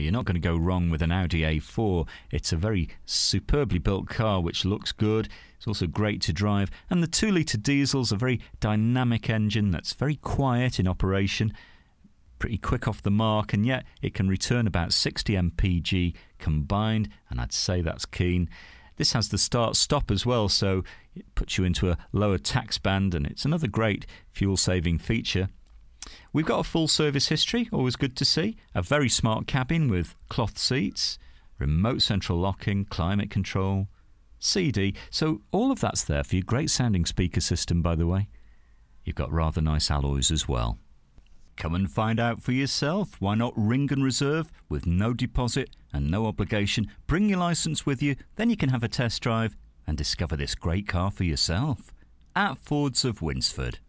Well, you're not going to go wrong with an Audi A4. It's a very superbly built car which looks good. It's also great to drive. And the 2 litre diesel's a very dynamic engine that's very quiet in operation, pretty quick off the mark, and yet it can return about 60 mpg combined, and I'd say that's keen. This has the start stop as well, so it puts you into a lower tax band, and it's another great fuel saving feature. We've got a full service history, always good to see. A very smart cabin with cloth seats, remote central locking, climate control, CD. So all of that's there for you. Great sounding speaker system, by the way. You've got rather nice alloys as well. Come and find out for yourself. Why not ring and reserve with no deposit and no obligation? Bring your license with you, then you can have a test drive and discover this great car for yourself at Fords of Winsford.